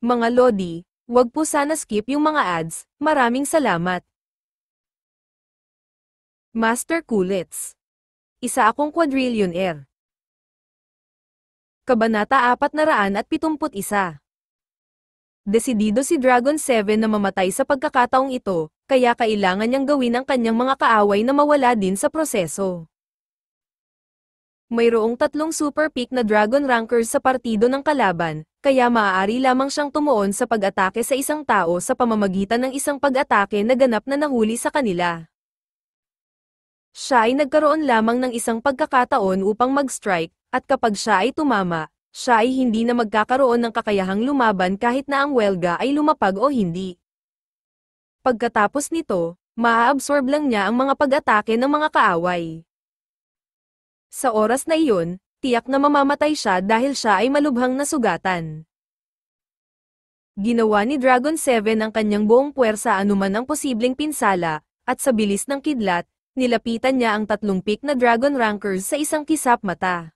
Mga Lodi, wag po sana skip yung mga ads, maraming salamat. Master Kulits Isa akong quadrillionaire. Kabanata 471 Desidido si Dragon 7 na mamatay sa pagkakataong ito, kaya kailangan niyang gawin ang kanyang mga kaaway na mawala din sa proseso. Mayroong tatlong super pick na Dragon Rankers sa partido ng kalaban, kaya maaari lamang siyang tumuon sa pag-atake sa isang tao sa pamamagitan ng isang pag-atake na ganap na nahuli sa kanila. Siya ay nagkaroon lamang ng isang pagkakataon upang mag-strike, at kapag siya ay tumama, siya ay hindi na magkakaroon ng kakayahang lumaban kahit na ang welga ay lumapag o hindi. Pagkatapos nito, maaabsorb lang niya ang mga pag-atake ng mga kaaway. Sa oras na iyon, tiyak na mamamatay siya dahil siya ay malubhang nasugatan. Ginawa ni Dragon 7 ang kanyang buong puwersa anuman ang posibleng pinsala, at sa bilis ng kidlat, nilapitan niya ang tatlong pick na Dragon Rankers sa isang kisap mata.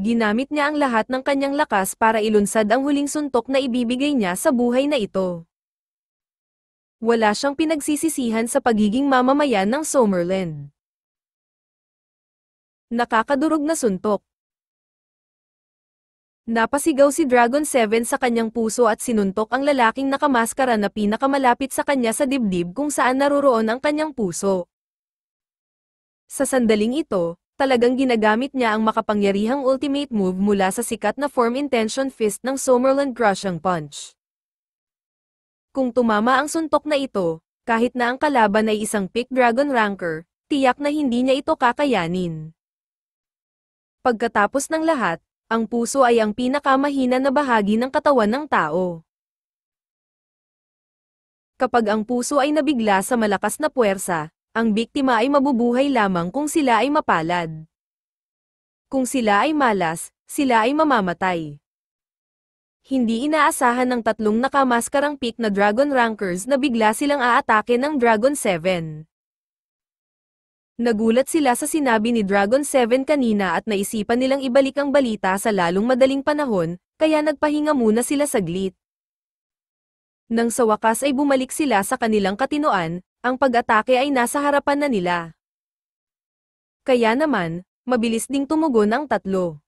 Ginamit niya ang lahat ng kanyang lakas para ilunsad ang huling suntok na ibibigay niya sa buhay na ito. Wala siyang pinagsisisihan sa pagiging mamamayan ng Somerland. Nakakadurog na suntok. Napasigaw si Dragon 7 sa kanyang puso at sinuntok ang lalaking nakamaskara na pinakamalapit sa kanya sa dibdib kung saan naroroon ang kanyang puso. Sa sandaling ito, talagang ginagamit niya ang makapangyarihang ultimate move mula sa sikat na form intention fist ng Summerland Crushing Punch. Kung tumama ang suntok na ito, kahit na ang kalaban ay isang pick dragon ranker, tiyak na hindi niya ito kakayanin. Pagkatapos ng lahat, ang puso ay ang pinakamahina na bahagi ng katawan ng tao. Kapag ang puso ay nabigla sa malakas na puwersa, ang biktima ay mabubuhay lamang kung sila ay mapalad. Kung sila ay malas, sila ay mamamatay. Hindi inaasahan ng tatlong nakamaskarang peak na Dragon Rankers na bigla silang aatake ng Dragon 7. Nagulat sila sa sinabi ni Dragon 7 kanina at naisipan nilang ibalik ang balita sa lalong madaling panahon, kaya nagpahinga muna sila saglit. Nang sa wakas ay bumalik sila sa kanilang katinoan, ang pag-atake ay nasa harapan na nila. Kaya naman, mabilis ding tumugon ang tatlo.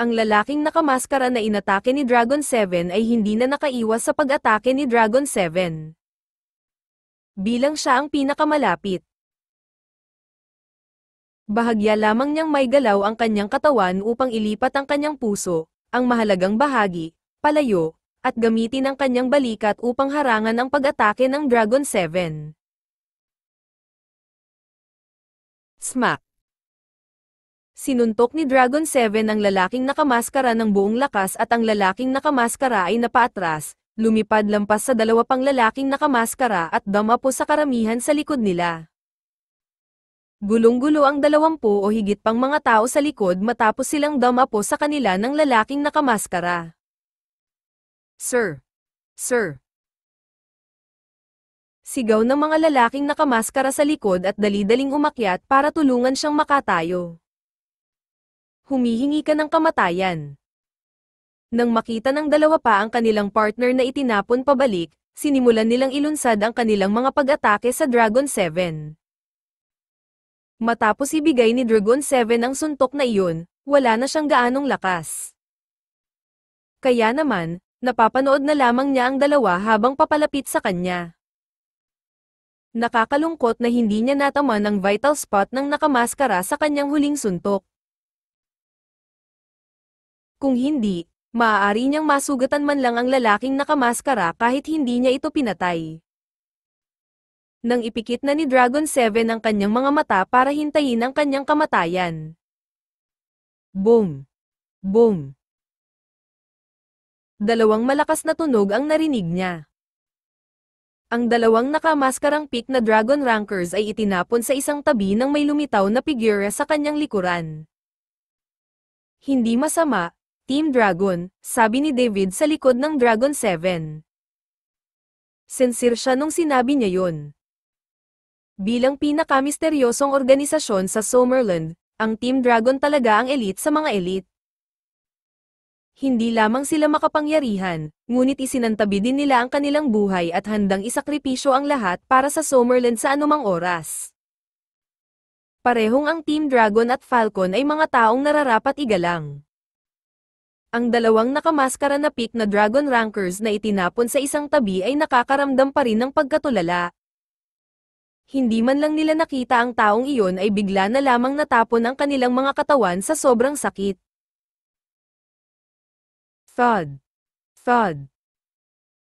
Ang lalaking nakamaskara na inatake ni Dragon 7 ay hindi na nakaiwas sa pag-atake ni Dragon 7. Bilang siya ang pinakamalapit, Bahagya lamang niyang may galaw ang kanyang katawan upang ilipat ang kanyang puso, ang mahalagang bahagi, palayo, at gamitin ang kanyang balikat upang harangan ang pag-atake ng Dragon 7. Smack Sinuntok ni Dragon 7 ang lalaking nakamaskara ng buong lakas at ang lalaking nakamaskara ay napaatras, lumipad lampas sa dalawa pang lalaking nakamaskara at damapo sa karamihan sa likod nila. Gulong-gulo ang dalawampu o higit pang mga tao sa likod matapos silang damapo sa kanila ng lalaking nakamaskara. Sir! Sir! Sigaw ng mga lalaking nakamaskara sa likod at dalidaling umakyat para tulungan siyang makatayo. Humihingi ka ng kamatayan. Nang makita ng dalawa pa ang kanilang partner na itinapon pabalik, sinimulan nilang ilunsad ang kanilang mga pag-atake sa Dragon 7. Matapos ibigay ni Dragon 7 ang suntok na iyon, wala na siyang gaanong lakas. Kaya naman, napapanood na lamang niya ang dalawa habang papalapit sa kanya. Nakakalungkot na hindi niya natama ang vital spot ng nakamaskara sa kanyang huling suntok. Kung hindi, maaari niyang masugatan man lang ang lalaking nakamaskara kahit hindi niya ito pinatay nang ipikit na ni Dragon 7 ang kanyang mga mata para hintayin ang kanyang kamatayan. Boom! Boom! Dalawang malakas na tunog ang narinig niya. Ang dalawang nakamaskarang pik na Dragon Rankers ay itinapon sa isang tabi ng may lumitaw na figure sa kanyang likuran. Hindi masama, Team Dragon, sabi ni David sa likod ng Dragon 7. Sincere siya nung sinabi niya yon. Bilang pinakamisteryosong organisasyon sa Somerland, ang Team Dragon talaga ang elite sa mga elite. Hindi lamang sila makapangyarihan, ngunit isinantabi din nila ang kanilang buhay at handang isakripisyo ang lahat para sa Somerland sa anumang oras. Parehong ang Team Dragon at Falcon ay mga taong nararapat igalang. Ang dalawang nakamaskara na pick na Dragon Rankers na itinapon sa isang tabi ay nakakaramdam pa rin ng pagkatulala, hindi man lang nila nakita ang taong iyon ay bigla na lamang natapon ang kanilang mga katawan sa sobrang sakit. Thud! Thud!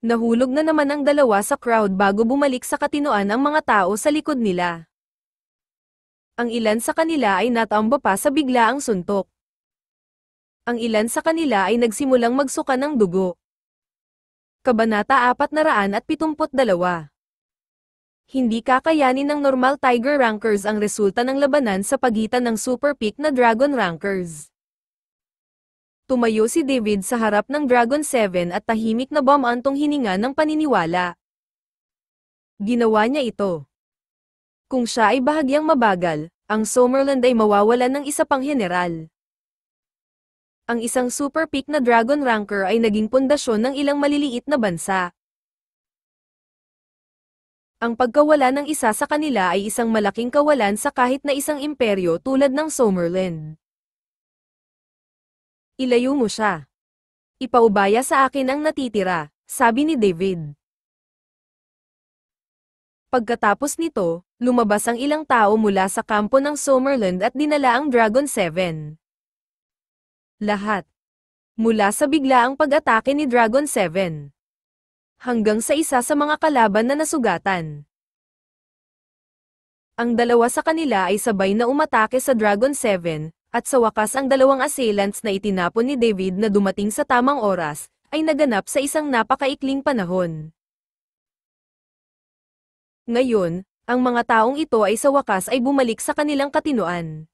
Nahulog na naman ang dalawa sa crowd bago bumalik sa katinoan ang mga tao sa likod nila. Ang ilan sa kanila ay natamba pa sa bigla ang suntok. Ang ilan sa kanila ay nagsimulang magsuka ng dugo. Kabanata 472 hindi kakayanin ng normal Tiger Rankers ang resulta ng labanan sa pagitan ng super peak na Dragon Rankers. Tumayo si David sa harap ng Dragon 7 at tahimik na bamantong hininga ng paniniwala. Ginawa niya ito. Kung siya ay bahagyang mabagal, ang Somerland ay mawawalan ng isa pang general. Ang isang super peak na Dragon Ranker ay naging pundasyon ng ilang maliliit na bansa. Ang pagkawala ng isa sa kanila ay isang malaking kawalan sa kahit na isang imperyo tulad ng Somerland. Ilayo mo siya. Ipaubaya sa akin ang natitira, sabi ni David. Pagkatapos nito, lumabas ang ilang tao mula sa kampo ng Somerland at dinala ang Dragon 7. Lahat. Mula sa biglaang pag-atake ni Dragon 7 hanggang sa isa sa mga kalaban na nasugatan. Ang dalawa sa kanila ay sabay na umatake sa Dragon 7, at sa wakas ang dalawang assailants na itinapon ni David na dumating sa tamang oras, ay naganap sa isang napakaikling panahon. Ngayon, ang mga taong ito ay sa wakas ay bumalik sa kanilang katinoan.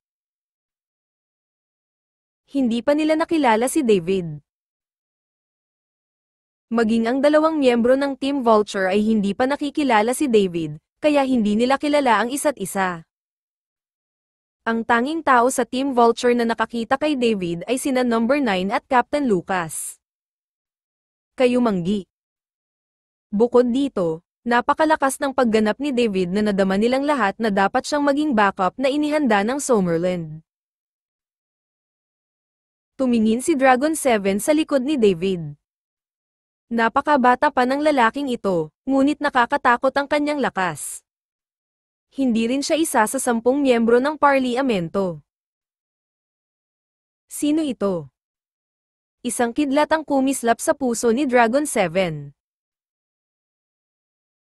Hindi pa nila nakilala si David. Maging ang dalawang miyembro ng Team Vulture ay hindi pa nakikilala si David, kaya hindi nila kilala ang isa't isa. Ang tanging tao sa Team Vulture na nakakita kay David ay sina Number 9 at Captain Lucas. Kayo manggi. Bukod dito, napakalakas ng pagganap ni David na nadama nilang lahat na dapat siyang maging backup na inihanda ng Summerland. Tumingin si Dragon 7 sa likod ni David. Napakabata pa ng lalaking ito, ngunit nakakatakot ang kanyang lakas. Hindi rin siya isa sa sampung miyembro ng parliamento. Sino ito? Isang kidlat ang kumislap sa puso ni Dragon 7.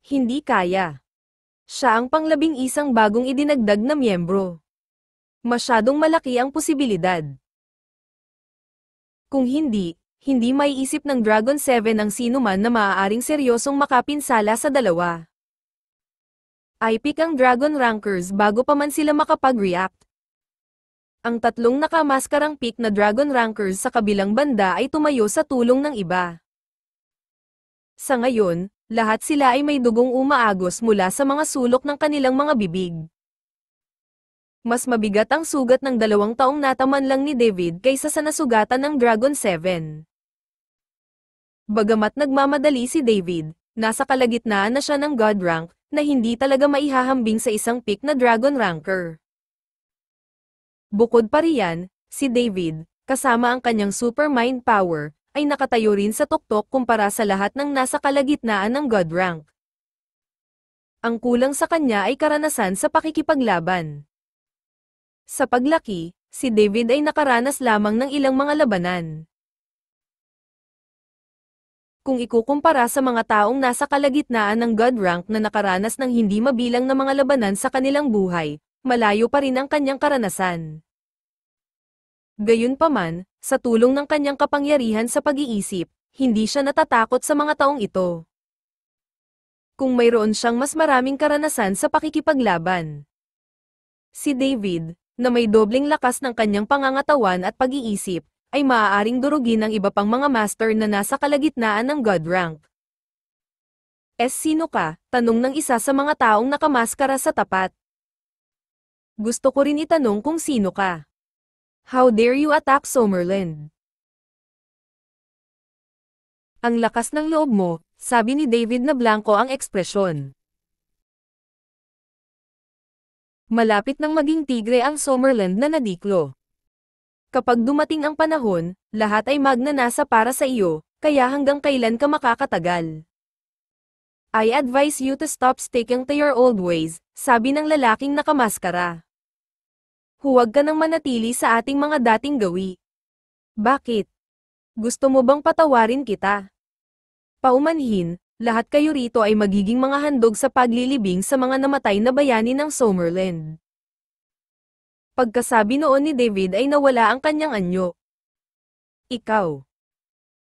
Hindi kaya. Siya ang panglabing isang bagong idinagdag na miyembro. Masyadong malaki ang posibilidad. Kung hindi, hindi may isip ng Dragon 7 ang sinuman na maaaring seryosong makapinsala sa dalawa. I-pick ang Dragon Rankers bago pa man sila makapag-react. Ang tatlong nakamaskarang pick na Dragon Rankers sa kabilang banda ay tumayo sa tulong ng iba. Sa ngayon, lahat sila ay may dugong umaagos mula sa mga sulok ng kanilang mga bibig. Mas mabigat ang sugat ng dalawang taong nataman lang ni David kaysa sa nasugatan ng Dragon 7. Bagamat nagmamadali si David, nasa kalagitnaan na siya ng God rank, na hindi talaga maihahambing sa isang pick na Dragon Ranker. Bukod pa riyan, si David, kasama ang kanyang super mind power, ay nakatayo rin sa tuktok kumpara sa lahat ng nasa kalagitnaan ng God rank. Ang kulang sa kanya ay karanasan sa pakikipaglaban. Sa paglaki, si David ay nakaranas lamang ng ilang mga labanan kung ikukumpara sa mga taong nasa kalagitnaan ng God rank na nakaranas ng hindi mabilang na mga labanan sa kanilang buhay, malayo pa rin ang kanyang karanasan. Gayunpaman, sa tulong ng kanyang kapangyarihan sa pag-iisip, hindi siya natatakot sa mga taong ito. Kung mayroon siyang mas maraming karanasan sa pakikipaglaban. Si David, na may dobleng lakas ng kanyang pangangatawan at pag-iisip, ay maaaring durugin ng iba pang mga master na nasa kalagitnaan ng God rank. S. Sino ka? Tanong ng isa sa mga taong nakamaskara sa tapat. Gusto ko rin itanong kung sino ka. How dare you attack Summerland? Ang lakas ng loob mo, sabi ni David na blanco ang ekspresyon. Malapit nang maging tigre ang Somerland na nadiklo. Kapag dumating ang panahon, lahat ay magnanasa para sa iyo, kaya hanggang kailan ka makakatagal. I advise you to stop sticking to your old ways, sabi ng lalaking nakamaskara. Huwag ka nang manatili sa ating mga dating gawi. Bakit? Gusto mo bang patawarin kita? Paumanhin, lahat kayo rito ay magiging mga handog sa paglilibing sa mga namatay na bayani ng Somerland. Pagkasabi noon ni David ay nawala ang kanyang anyo. Ikaw.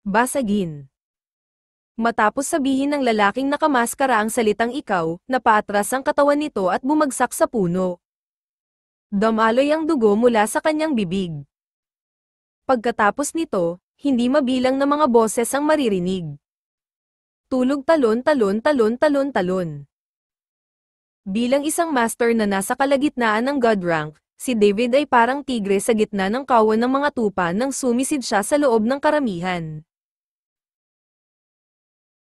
Basagin. Matapos sabihin ng lalaking nakamaskara ang salitang ikaw, napaatras ang katawan nito at bumagsak sa puno. Damaloy ang dugo mula sa kanyang bibig. Pagkatapos nito, hindi mabilang na mga boses ang maririnig. Tulog talon talon talon talon talon. Bilang isang master na nasa kalagitnaan ng God rank, si David ay parang tigre sa gitna ng kawan ng mga tupa nang sumisid siya sa loob ng karamihan.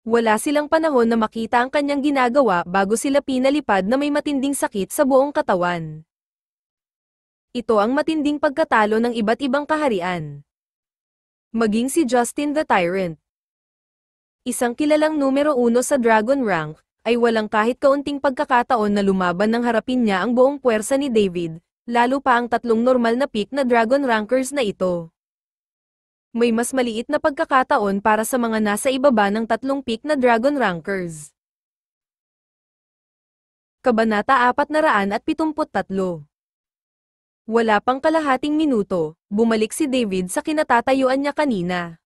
Wala silang panahon na makita ang kanyang ginagawa bago sila pinalipad na may matinding sakit sa buong katawan. Ito ang matinding pagkatalo ng iba't ibang kaharian. Maging si Justin the Tyrant. Isang kilalang numero uno sa Dragon Rank, ay walang kahit kaunting pagkakataon na lumaban ng harapin niya ang buong puwersa ni David, lalo pa ang tatlong normal na peak na Dragon Rankers na ito. May mas maliit na pagkakataon para sa mga nasa ibaba ng tatlong peak na Dragon Rankers. Kabanata 473 wala pang kalahating minuto, bumalik si David sa kinatatayuan niya kanina.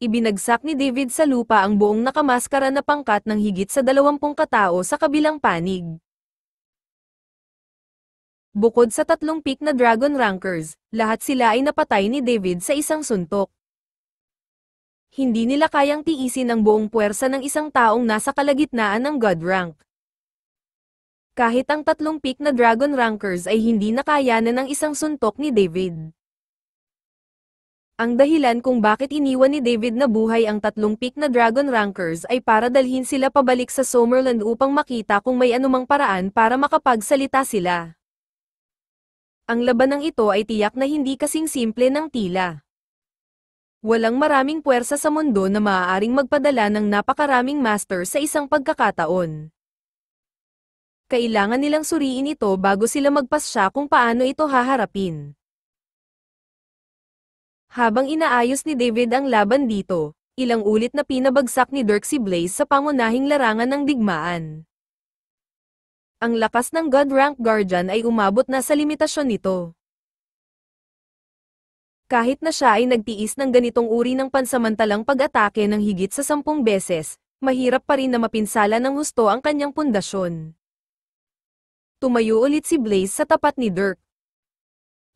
Ibinagsak ni David sa lupa ang buong nakamaskara na pangkat ng higit sa dalawampung katao sa kabilang panig. Bukod sa tatlong pick na Dragon Rankers, lahat sila ay napatay ni David sa isang suntok. Hindi nila kayang tiisin ang buong puwersa ng isang taong nasa kalagitnaan ng God Rank. Kahit ang tatlong pick na Dragon Rankers ay hindi nakayanan ng isang suntok ni David. Ang dahilan kung bakit iniwan ni David na buhay ang tatlong pick na Dragon Rankers ay para dalhin sila pabalik sa Somerland upang makita kung may anumang paraan para makapagsalita sila. Ang labanang ito ay tiyak na hindi kasing simple ng tila. Walang maraming puwersa sa mundo na maaaring magpadala ng napakaraming master sa isang pagkakataon. Kailangan nilang suriin ito bago sila magpasya kung paano ito haharapin. Habang inaayos ni David ang laban dito, ilang ulit na pinabagsak ni Dirk si Blaze sa pangunahing larangan ng digmaan ang lakas ng God Rank Guardian ay umabot na sa limitasyon nito. Kahit na siya ay nagtiis ng ganitong uri ng pansamantalang pag-atake ng higit sa sampung beses, mahirap pa rin na mapinsala ng husto ang kanyang pundasyon. Tumayo ulit si Blaze sa tapat ni Dirk.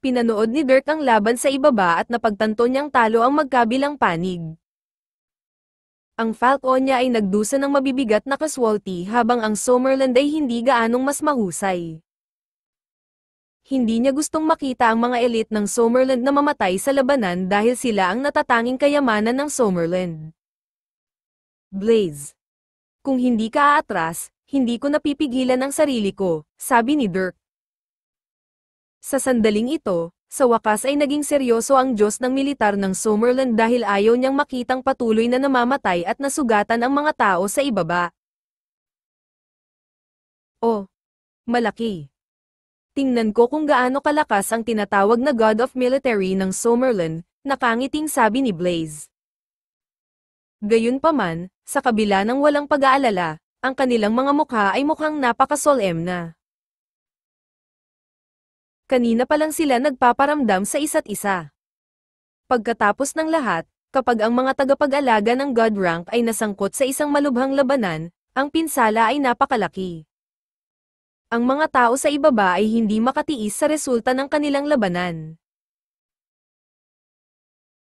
Pinanood ni Dirk ang laban sa ibaba at napagtanto niyang talo ang magkabilang panig. Ang Falconia ay nagdusa ng mabibigat na casualty habang ang Summerland ay hindi gaanong mas mahusay. Hindi niya gustong makita ang mga elite ng Summerland na mamatay sa labanan dahil sila ang natatanging kayamanan ng Summerland. Blaze. Kung hindi ka aatras, hindi ko napipigilan ang sarili ko, sabi ni Dirk. Sa sandaling ito, sa wakas ay naging seryoso ang Diyos ng militar ng Summerland dahil ayaw niyang makitang patuloy na namamatay at nasugatan ang mga tao sa ibaba. Oh! Malaki! Tingnan ko kung gaano kalakas ang tinatawag na God of Military ng Summerland, nakangiting sabi ni Blaze. Gayunpaman, sa kabila ng walang pag-aalala, ang kanilang mga mukha ay mukhang napakasolem na. Kanina pa lang sila nagpaparamdam sa isa't isa. Pagkatapos ng lahat, kapag ang mga tagapag-alaga ng God rank ay nasangkot sa isang malubhang labanan, ang pinsala ay napakalaki. Ang mga tao sa ibaba ay hindi makatiis sa resulta ng kanilang labanan.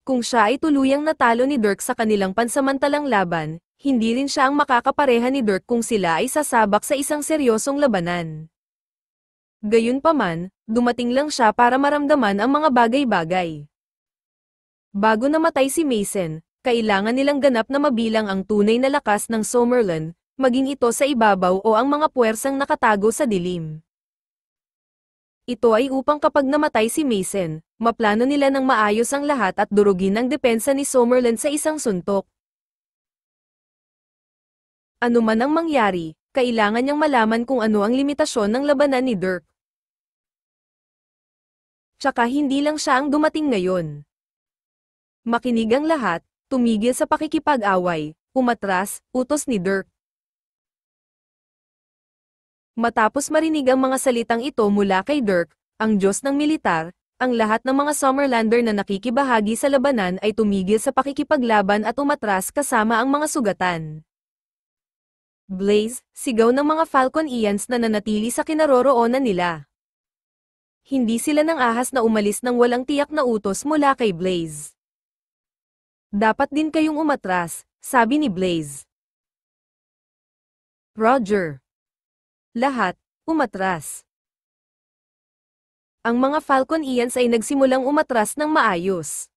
Kung siya ay tuluyang natalo ni Dirk sa kanilang pansamantalang laban, hindi rin siya ang makakapareha ni Dirk kung sila ay sasabak sa isang seryosong labanan. Gayunpaman, dumating lang siya para maramdaman ang mga bagay-bagay. Bago namatay si Mason, kailangan nilang ganap na mabilang ang tunay na lakas ng Summerlin, maging ito sa ibabaw o ang mga puwersang nakatago sa dilim. Ito ay upang kapag namatay si Mason, maplano nila ng maayos ang lahat at durugin ang depensa ni Summerlin sa isang suntok. Ano man ang mangyari, kailangan niyang malaman kung ano ang limitasyon ng labanan ni Dirk tsaka hindi lang siya ang dumating ngayon. Makinig ang lahat, tumigil sa pakikipag-away, umatras, utos ni Dirk. Matapos marinig ang mga salitang ito mula kay Dirk, ang Diyos ng militar, ang lahat ng mga Summerlander na nakikibahagi sa labanan ay tumigil sa pakikipaglaban at umatras kasama ang mga sugatan. Blaze, sigaw ng mga Falcon Ians na nanatili sa kinaroroonan nila hindi sila ng ahas na umalis ng walang tiyak na utos mula kay Blaze. Dapat din kayong umatras, sabi ni Blaze. Roger. Lahat, umatras. Ang mga Falcon Ians ay nagsimulang umatras ng maayos.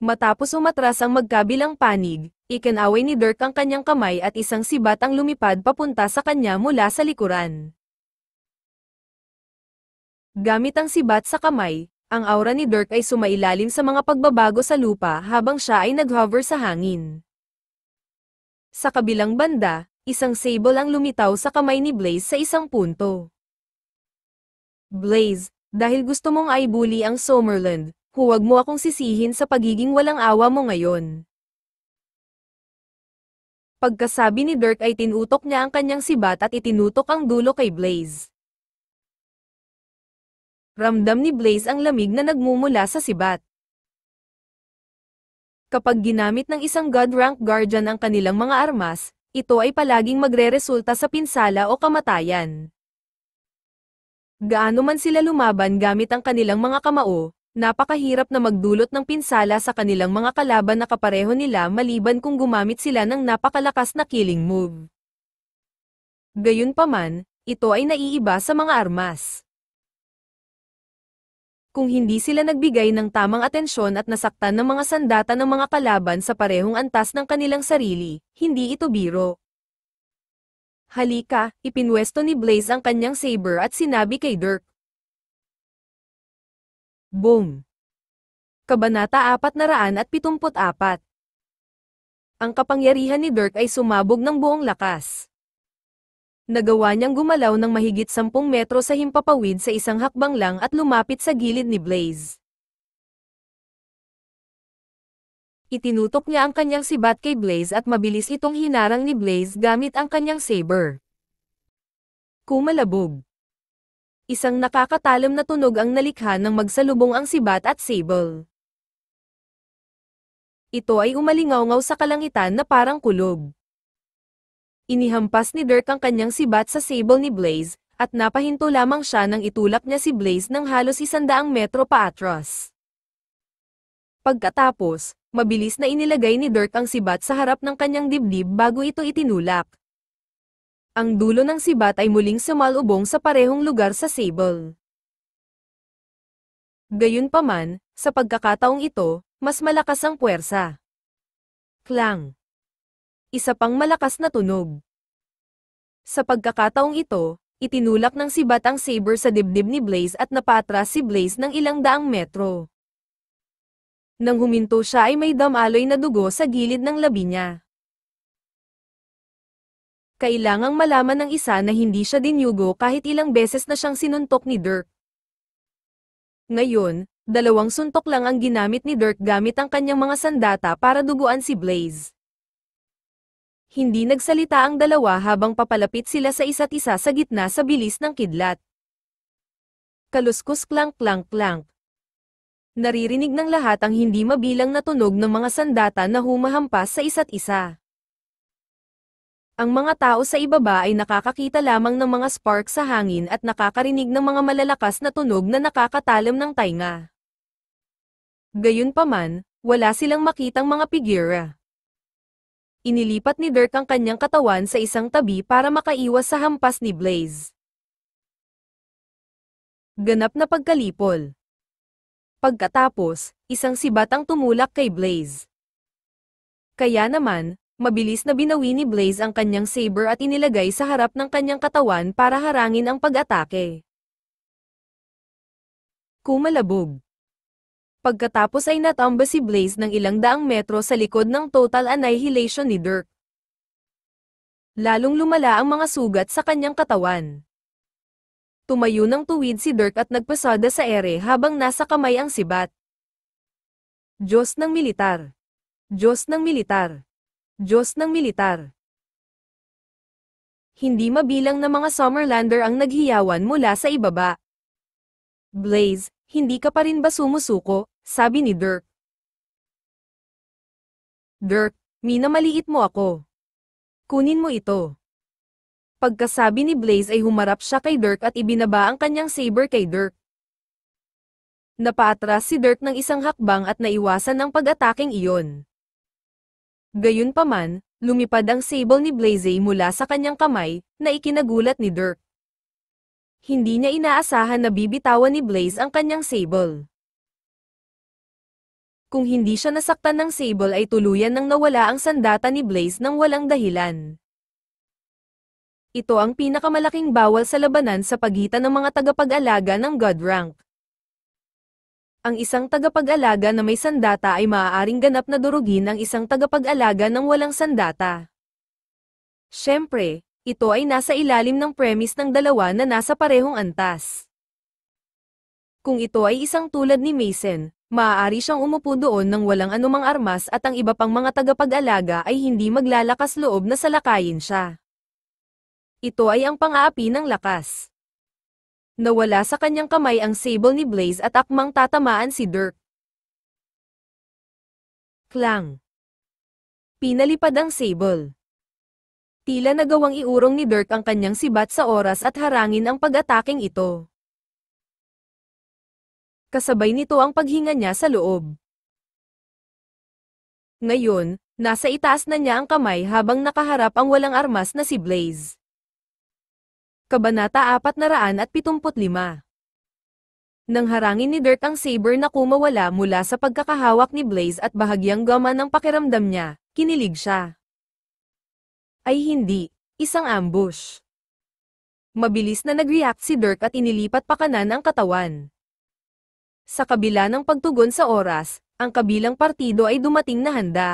Matapos umatras ang magkabilang panig, ikinaway ni Dirk ang kanyang kamay at isang sibat ang lumipad papunta sa kanya mula sa likuran. Gamit ang sibat sa kamay, ang aura ni Dirk ay sumailalim sa mga pagbabago sa lupa habang siya ay naghover sa hangin. Sa kabilang banda, isang sable ang lumitaw sa kamay ni Blaze sa isang punto. Blaze, dahil gusto mong i-bully ang Summerland, huwag mo akong sisihin sa pagiging walang awa mo ngayon. Pagkasabi ni Dirk ay tinutok niya ang kanyang sibat at itinutok ang dulo kay Blaze. Ramdam ni Blaze ang lamig na nagmumula sa sibat. Kapag ginamit ng isang God Rank Guardian ang kanilang mga armas, ito ay palaging magreresulta sa pinsala o kamatayan. Gaano man sila lumaban gamit ang kanilang mga kamao, napakahirap na magdulot ng pinsala sa kanilang mga kalaban na kapareho nila maliban kung gumamit sila ng napakalakas na killing move. Gayunpaman, ito ay naiiba sa mga armas kung hindi sila nagbigay ng tamang atensyon at nasaktan ng mga sandata ng mga kalaban sa parehong antas ng kanilang sarili, hindi ito biro. Halika, ipinwesto ni Blaze ang kanyang saber at sinabi kay Dirk. Boom! Kabanata 474 Ang kapangyarihan ni Dirk ay sumabog ng buong lakas nagawa niyang gumalaw ng mahigit 10 metro sa himpapawid sa isang hakbang lang at lumapit sa gilid ni Blaze. Itinutok niya ang kanyang sibat kay Blaze at mabilis itong hinarang ni Blaze gamit ang kanyang saber. Kumalabog. Isang nakakatalam na tunog ang nalikha ng magsalubong ang sibat at sable. Ito ay umalingawngaw sa kalangitan na parang kulog. Inihampas ni Dirk ang kanyang sibat sa sable ni Blaze, at napahinto lamang siya nang itulak niya si Blaze ng halos isandaang metro paatras. Pagkatapos, mabilis na inilagay ni Dirk ang sibat sa harap ng kanyang dibdib bago ito itinulak. Ang dulo ng sibat ay muling sumalubong sa parehong lugar sa sable. Gayunpaman, sa pagkakataong ito, mas malakas ang puwersa. Klang isa pang malakas na tunog. Sa pagkakataong ito, itinulak ng sibat ang saber sa dibdib ni Blaze at napatras si Blaze ng ilang daang metro. Nang huminto siya ay may damaloy na dugo sa gilid ng labi niya. Kailangang malaman ng isa na hindi siya dinyugo kahit ilang beses na siyang sinuntok ni Dirk. Ngayon, dalawang suntok lang ang ginamit ni Dirk gamit ang kanyang mga sandata para duguan si Blaze hindi nagsalita ang dalawa habang papalapit sila sa isa't isa sa gitna sa bilis ng kidlat. Kaluskus klank-klank-klank. Naririnig ng lahat ang hindi mabilang na tunog ng mga sandata na humahampas sa isa't isa. Ang mga tao sa ibaba ay nakakakita lamang ng mga spark sa hangin at nakakarinig ng mga malalakas na tunog na nakakatalam ng tainga. Gayunpaman, wala silang makitang mga figura inilipat ni Dirk ang kanyang katawan sa isang tabi para makaiwas sa hampas ni Blaze. Ganap na pagkalipol. Pagkatapos, isang sibatang tumulak kay Blaze. Kaya naman, mabilis na binawi ni Blaze ang kanyang saber at inilagay sa harap ng kanyang katawan para harangin ang pag-atake. Kumalabog pagkatapos ay natamba si Blaze ng ilang daang metro sa likod ng total annihilation ni Dirk. Lalong lumala ang mga sugat sa kanyang katawan. Tumayo ng tuwid si Dirk at nagpasada sa ere habang nasa kamay ang sibat. Diyos ng militar. Diyos ng militar. Diyos ng militar. Hindi mabilang na mga Summerlander ang naghiyawan mula sa ibaba. Blaze, hindi ka pa rin ba sumusuko? sabi ni Dirk. Dirk, Mina maliit mo ako. Kunin mo ito. Pagkasabi ni Blaze ay humarap siya kay Dirk at ibinaba ang kanyang saber kay Dirk. Napatras si Dirk ng isang hakbang at naiwasan ang pag-ataking iyon. Gayunpaman, lumipad ang sable ni Blaze mula sa kanyang kamay, na ikinagulat ni Dirk. Hindi niya inaasahan na bibitawan ni Blaze ang kanyang sable. Kung hindi siya nasaktan ng Sable ay tuluyan nang nawala ang sandata ni Blaze nang walang dahilan. Ito ang pinakamalaking bawal sa labanan sa pagitan ng mga tagapag-alaga ng God Rank. Ang isang tagapag-alaga na may sandata ay maaaring ganap na durugin ang isang tagapag-alaga ng walang sandata. Siyempre, ito ay nasa ilalim ng premis ng dalawa na nasa parehong antas. Kung ito ay isang tulad ni Mason, Maaari siyang umupo doon ng walang anumang armas at ang iba pang mga tagapag-alaga ay hindi maglalakas loob na salakayin siya. Ito ay ang pang-aapi ng lakas. Nawala sa kanyang kamay ang sable ni Blaze at akmang tatamaan si Dirk. Klang. Pinalipad ang sable. Tila nagawang iurong ni Dirk ang kanyang sibat sa oras at harangin ang pag-ataking ito kasabay nito ang paghinga niya sa loob. Ngayon, nasa itaas na niya ang kamay habang nakaharap ang walang armas na si Blaze. Kabanata 475 Nang harangin ni Dirt ang saber na kumawala mula sa pagkakahawak ni Blaze at bahagyang gama ng pakiramdam niya, kinilig siya. Ay hindi, isang ambush. Mabilis na nag-react si Dirk at inilipat pa kanan ang katawan. Sa kabila ng pagtugon sa oras, ang kabilang partido ay dumating na handa.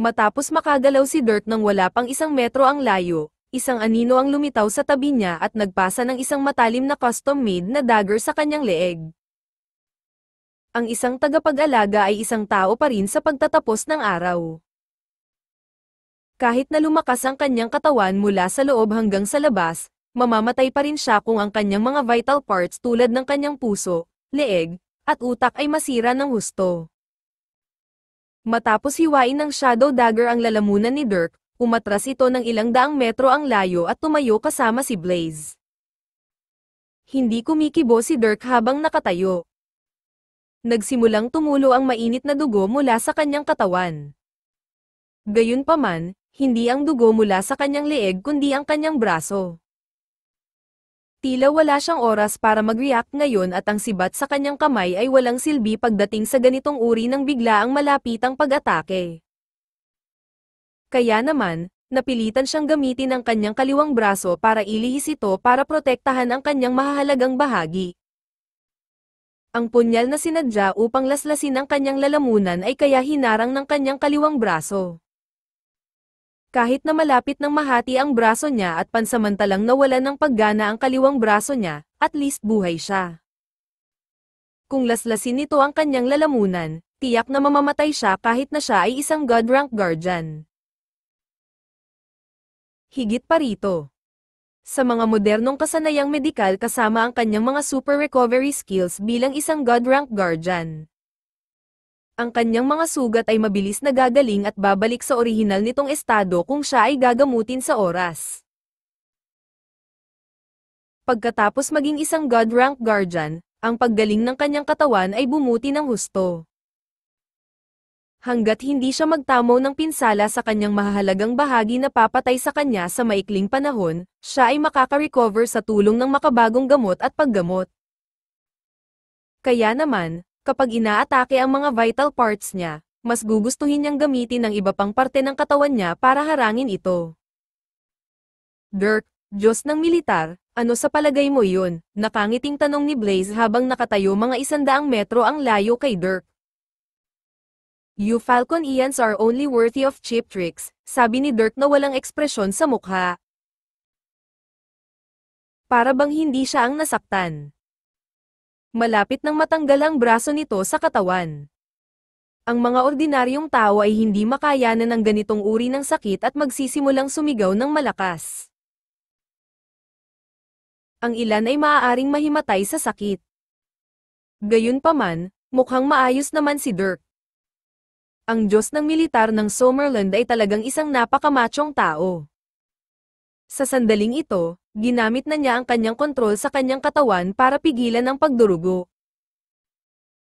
Matapos makagalaw si Dirt nang wala pang isang metro ang layo, isang anino ang lumitaw sa tabi niya at nagpasa ng isang matalim na custom-made na dagger sa kanyang leeg. Ang isang tagapag-alaga ay isang tao pa rin sa pagtatapos ng araw. Kahit na lumakas ang kanyang katawan mula sa loob hanggang sa labas, mamamatay pa rin siya kung ang kanyang mga vital parts tulad ng kanyang puso, leeg, at utak ay masira ng husto. Matapos hiwain ng Shadow Dagger ang lalamunan ni Dirk, umatras ito ng ilang daang metro ang layo at tumayo kasama si Blaze. Hindi kumikibo si Dirk habang nakatayo. Nagsimulang tumulo ang mainit na dugo mula sa kanyang katawan. Gayunpaman, hindi ang dugo mula sa kanyang leeg kundi ang kanyang braso. Tila wala siyang oras para mag-react ngayon at ang sibat sa kanyang kamay ay walang silbi pagdating sa ganitong uri ng biglaang malapitang pag-atake. Kaya naman, napilitan siyang gamitin ang kanyang kaliwang braso para ilihis ito para protektahan ang kanyang mahahalagang bahagi. Ang punyal na sinadya upang laslasin ang kanyang lalamunan ay kaya hinarang ng kanyang kaliwang braso kahit na malapit ng mahati ang braso niya at pansamantalang nawala ng paggana ang kaliwang braso niya, at least buhay siya. Kung laslasin nito ang kanyang lalamunan, tiyak na mamamatay siya kahit na siya ay isang God rank guardian. Higit pa rito. Sa mga modernong kasanayang medikal kasama ang kanyang mga super recovery skills bilang isang God rank guardian ang kanyang mga sugat ay mabilis na gagaling at babalik sa orihinal nitong estado kung siya ay gagamutin sa oras. Pagkatapos maging isang God rank guardian, ang paggaling ng kanyang katawan ay bumuti ng husto. Hanggat hindi siya magtamo ng pinsala sa kanyang mahalagang bahagi na papatay sa kanya sa maikling panahon, siya ay makaka-recover sa tulong ng makabagong gamot at paggamot. Kaya naman, Kapag inaatake ang mga vital parts niya, mas gugustuhin niyang gamitin ang iba pang parte ng katawan niya para harangin ito. Dirk, Diyos ng militar, ano sa palagay mo yun? Nakangiting tanong ni Blaze habang nakatayo mga isandaang metro ang layo kay Dirk. You Falcon Ians are only worthy of cheap tricks, sabi ni Dirk na walang ekspresyon sa mukha. Para bang hindi siya ang nasaktan malapit nang matanggal ang braso nito sa katawan. Ang mga ordinaryong tao ay hindi makayanan ng ganitong uri ng sakit at magsisimulang sumigaw ng malakas. Ang ilan ay maaaring mahimatay sa sakit. Gayunpaman, mukhang maayos naman si Dirk. Ang Diyos ng militar ng Somerland ay talagang isang napakamachong tao. Sa sandaling ito, ginamit na niya ang kanyang kontrol sa kanyang katawan para pigilan ang pagdurugo.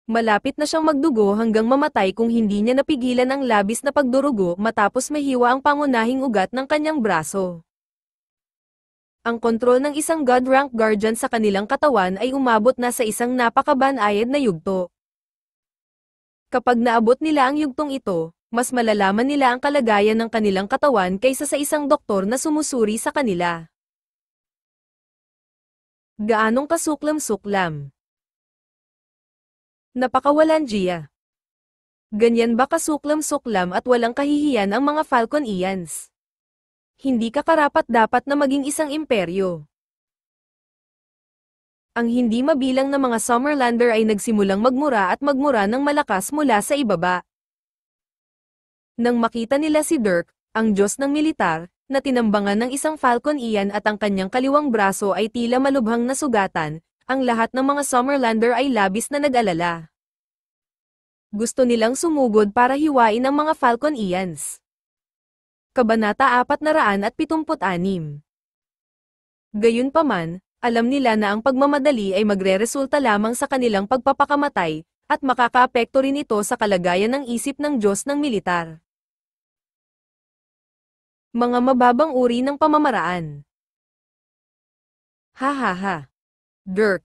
Malapit na siyang magdugo hanggang mamatay kung hindi niya napigilan ang labis na pagdurugo matapos mahiwa ang pangunahing ugat ng kanyang braso. Ang kontrol ng isang God Rank Guardian sa kanilang katawan ay umabot na sa isang napakabanayad na yugto. Kapag naabot nila ang yugtong ito, mas malalaman nila ang kalagayan ng kanilang katawan kaysa sa isang doktor na sumusuri sa kanila. Gaanong kasuklam-suklam? Napakawalan Gia. Ganyan ba kasuklam-suklam at walang kahihiyan ang mga Falcon Ians? Hindi ka karapat dapat na maging isang imperyo. Ang hindi mabilang na mga Summerlander ay nagsimulang magmura at magmura ng malakas mula sa ibaba. Nang makita nila si Dirk, ang Diyos ng militar, na tinambangan ng isang Falcon Ian at ang kanyang kaliwang braso ay tila malubhang nasugatan, ang lahat ng mga Summerlander ay labis na nag-alala. Gusto nilang sumugod para hiwain ang mga Falcon Ians. Kabanata 476 Gayunpaman, alam nila na ang pagmamadali ay magreresulta lamang sa kanilang pagpapakamatay, at makakaapekto rin ito sa kalagayan ng isip ng Diyos ng militar. Mga mababang uri ng pamamaraan. Ha ha ha. Dirk.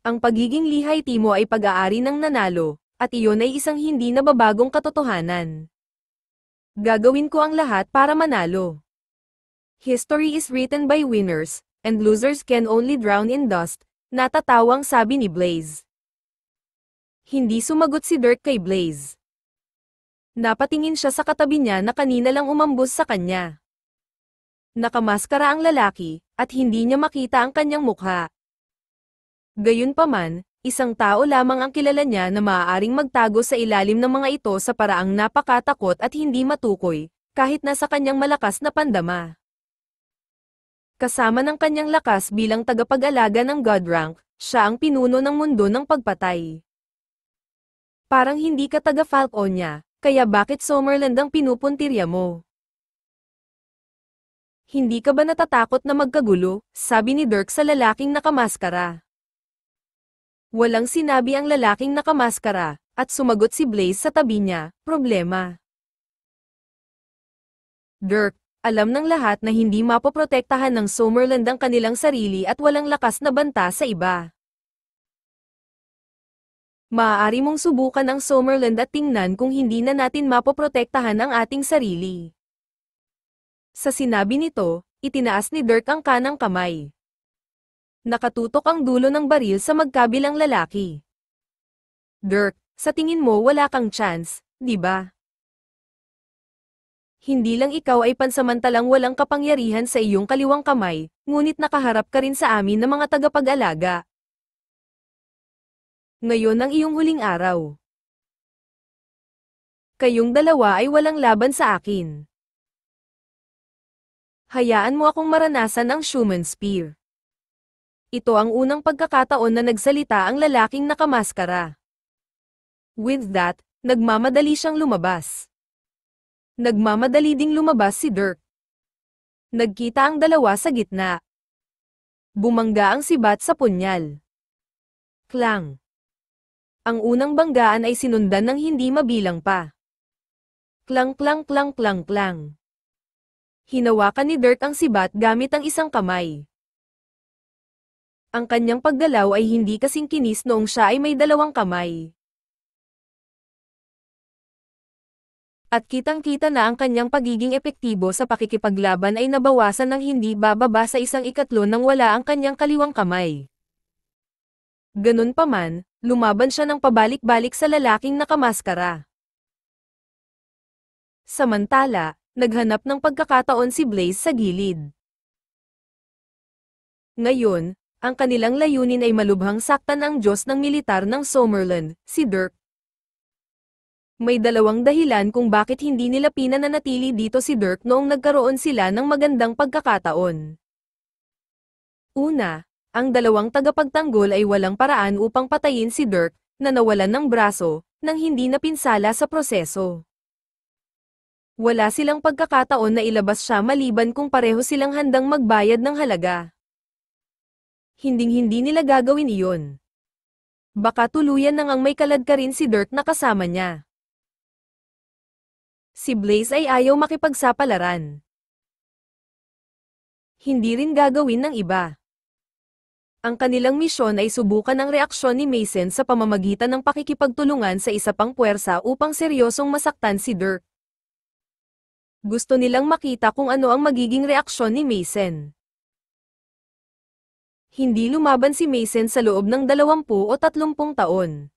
Ang pagiging lihay timo ay pag-aari ng nanalo, at iyon ay isang hindi nababagong katotohanan. Gagawin ko ang lahat para manalo. History is written by winners, and losers can only drown in dust, natatawang sabi ni Blaze. Hindi sumagot si Dirk kay Blaze. Napatingin siya sa katabi niya na kanina lang umambos sa kanya. Nakamaskara ang lalaki, at hindi niya makita ang kanyang mukha. Gayunpaman, isang tao lamang ang kilala niya na maaaring magtago sa ilalim ng mga ito sa paraang napakatakot at hindi matukoy, kahit na sa kanyang malakas na pandama. Kasama ng kanyang lakas bilang tagapag-alaga ng God rank, siya ang pinuno ng mundo ng pagpatay. Parang hindi ka taga falconia kaya bakit Summerland ang pinupuntirya mo? Hindi ka ba natatakot na magkagulo? Sabi ni Dirk sa lalaking nakamaskara. Walang sinabi ang lalaking nakamaskara, at sumagot si Blaze sa tabi niya, problema. Dirk, alam ng lahat na hindi mapoprotektahan ng Summerland ang kanilang sarili at walang lakas na banta sa iba maaari mong subukan ang Somerland at tingnan kung hindi na natin mapoprotektahan ang ating sarili. Sa sinabi nito, itinaas ni Dirk ang kanang kamay. Nakatutok ang dulo ng baril sa magkabilang lalaki. Dirk, sa tingin mo wala kang chance, di ba? Hindi lang ikaw ay pansamantalang walang kapangyarihan sa iyong kaliwang kamay, ngunit nakaharap ka rin sa amin na mga tagapag-alaga, ngayon ang iyong huling araw. Kayong dalawa ay walang laban sa akin. Hayaan mo akong maranasan ang Schumann Spear. Ito ang unang pagkakataon na nagsalita ang lalaking nakamaskara. With that, nagmamadali siyang lumabas. Nagmamadali ding lumabas si Dirk. Nagkita ang dalawa sa gitna. Bumangga ang sibat sa punyal. Klang. Ang unang banggaan ay sinundan ng hindi mabilang pa. Klang klang klang klang klang. Hinawakan ni Dirk ang sibat gamit ang isang kamay. Ang kanyang paggalaw ay hindi kasing kinis noong siya ay may dalawang kamay. At kitang-kita na ang kanyang pagiging epektibo sa pakikipaglaban ay nabawasan ng hindi bababa sa isang ikatlo nang wala ang kanyang kaliwang kamay. Ganun pa man, lumaban siya ng pabalik-balik sa lalaking nakamaskara. Samantala, naghanap ng pagkakataon si Blaze sa gilid. Ngayon, ang kanilang layunin ay malubhang saktan ang Diyos ng militar ng Summerland, si Dirk. May dalawang dahilan kung bakit hindi nila pinananatili dito si Dirk noong nagkaroon sila ng magandang pagkakataon. Una, ang dalawang tagapagtanggol ay walang paraan upang patayin si Dirk, na nawalan ng braso, nang hindi napinsala sa proseso. Wala silang pagkakataon na ilabas siya maliban kung pareho silang handang magbayad ng halaga. Hinding-hindi nila gagawin iyon. Baka tuluyan nang ang may kalad ka rin si Dirk na kasama niya. Si Blaze ay ayaw makipagsapalaran. Hindi rin gagawin ng iba. Ang kanilang misyon ay subukan ang reaksyon ni Mason sa pamamagitan ng pakikipagtulungan sa isa pang puwersa upang seryosong masaktan si Dirk. Gusto nilang makita kung ano ang magiging reaksyon ni Mason. Hindi lumaban si Mason sa loob ng 20 o 30 taon.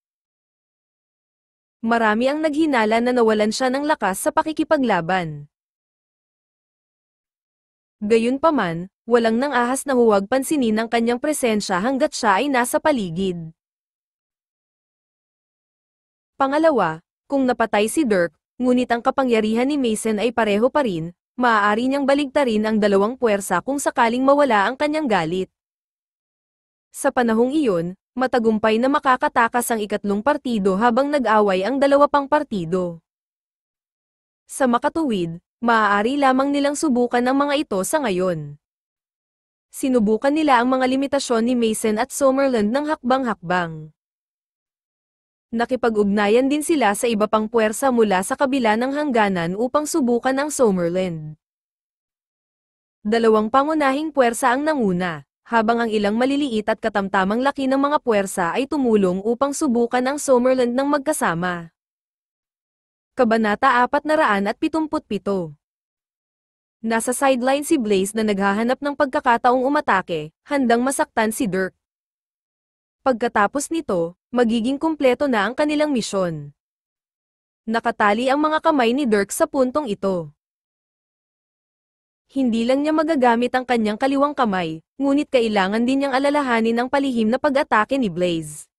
Marami ang naghinala na nawalan siya ng lakas sa pakikipaglaban. Gayunpaman, walang nang ahas na huwag pansinin ang kanyang presensya hanggat siya ay nasa paligid. Pangalawa, kung napatay si Dirk, ngunit ang kapangyarihan ni Mason ay pareho pa rin, maaari niyang baligtarin ang dalawang puwersa kung sakaling mawala ang kanyang galit. Sa panahong iyon, matagumpay na makakatakas ang ikatlong partido habang nag-away ang dalawa pang partido. Sa makatuwid, maaari lamang nilang subukan ang mga ito sa ngayon sinubukan nila ang mga limitasyon ni Mason at Summerland ng hakbang-hakbang. Nakipag-ugnayan din sila sa iba pang puwersa mula sa kabila ng hangganan upang subukan ang Summerland. Dalawang pangunahing puwersa ang nanguna, habang ang ilang maliliit at katamtamang laki ng mga puwersa ay tumulong upang subukan ang Summerland ng magkasama. Kabanata 477 Nasa sideline si Blaze na naghahanap ng pagkakataong umatake, handang masaktan si Dirk. Pagkatapos nito, magiging kumpleto na ang kanilang misyon. Nakatali ang mga kamay ni Dirk sa puntong ito. Hindi lang niya magagamit ang kanyang kaliwang kamay, ngunit kailangan din niyang alalahanin ang palihim na pag-atake ni Blaze.